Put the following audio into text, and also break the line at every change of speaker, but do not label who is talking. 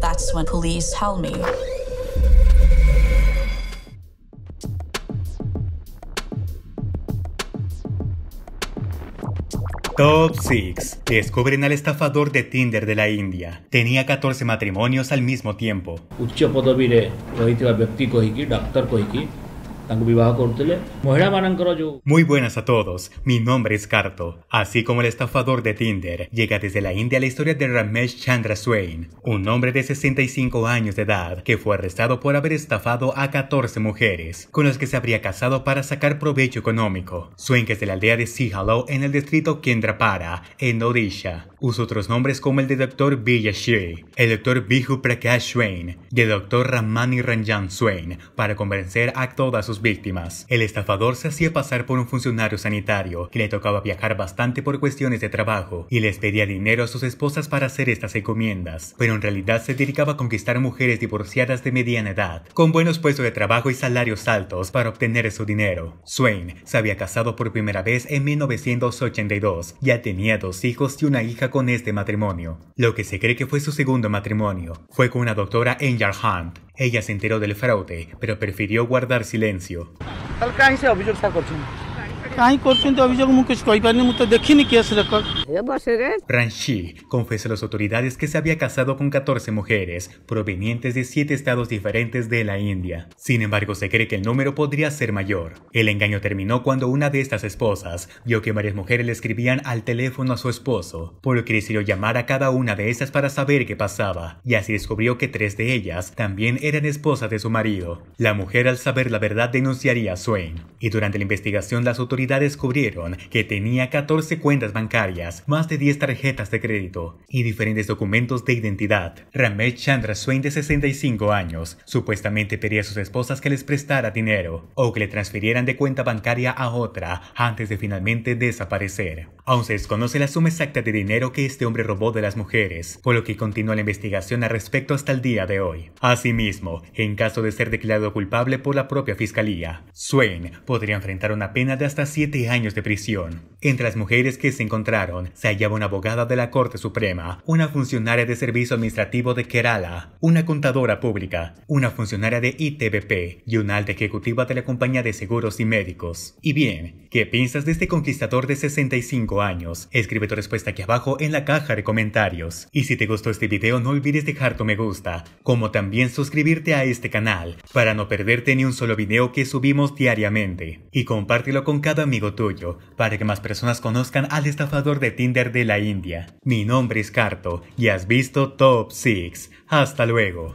That's when police tell me. Top 6. Descubren al estafador de Tinder de la India. Tenía 14 matrimonios al mismo tiempo. Muy buenas a todos, mi nombre es Carto, Así como el estafador de Tinder, llega desde la India la historia de Ramesh Chandra Swain, un hombre de 65 años de edad que fue arrestado por haber estafado a 14 mujeres, con las que se habría casado para sacar provecho económico. Swain que es de la aldea de Sihalo en el distrito Kendrapara, en Odisha. Usa otros nombres como el de Dr. Vijay el Dr. Biju Prakash Swain y el Dr. Ramani Ranjan Swain para convencer a todas sus sus víctimas. El estafador se hacía pasar por un funcionario sanitario que le tocaba viajar bastante por cuestiones de trabajo y les pedía dinero a sus esposas para hacer estas encomiendas, pero en realidad se dedicaba a conquistar mujeres divorciadas de mediana edad, con buenos puestos de trabajo y salarios altos para obtener su dinero. Swain se había casado por primera vez en 1982, ya tenía dos hijos y una hija con este matrimonio. Lo que se cree que fue su segundo matrimonio fue con una doctora en Hunt, ella se enteró del fraude, pero prefirió guardar silencio. Ranchi confesó a las autoridades que se había casado con 14 mujeres provenientes de 7 estados diferentes de la India. Sin embargo, se cree que el número podría ser mayor. El engaño terminó cuando una de estas esposas vio que varias mujeres le escribían al teléfono a su esposo, por lo que decidió llamar a cada una de esas para saber qué pasaba, y así descubrió que tres de ellas también eran esposas de su marido. La mujer al saber la verdad denunciaría a Swain, y durante la investigación las autoridades descubrieron que tenía 14 cuentas bancarias más de 10 tarjetas de crédito y diferentes documentos de identidad. Ramesh Chandra Swain, de 65 años, supuestamente pedía a sus esposas que les prestara dinero o que le transfirieran de cuenta bancaria a otra antes de finalmente desaparecer. Aún se desconoce la suma exacta de dinero que este hombre robó de las mujeres, por lo que continúa la investigación al respecto hasta el día de hoy. Asimismo, en caso de ser declarado culpable por la propia fiscalía, Swain podría enfrentar una pena de hasta 7 años de prisión. Entre las mujeres que se encontraron, se hallaba una abogada de la Corte Suprema, una funcionaria de Servicio Administrativo de Kerala, una contadora pública, una funcionaria de ITBP y una alta ejecutiva de la compañía de seguros y médicos. Y bien, ¿qué piensas de este conquistador de 65 años? Escribe tu respuesta aquí abajo en la caja de comentarios. Y si te gustó este video no olvides dejar tu me gusta, como también suscribirte a este canal para no perderte ni un solo video que subimos diariamente. Y compártelo con cada amigo tuyo para que más personas conozcan al estafador de Tinder de la India. Mi nombre es Carto y has visto Top 6. Hasta luego.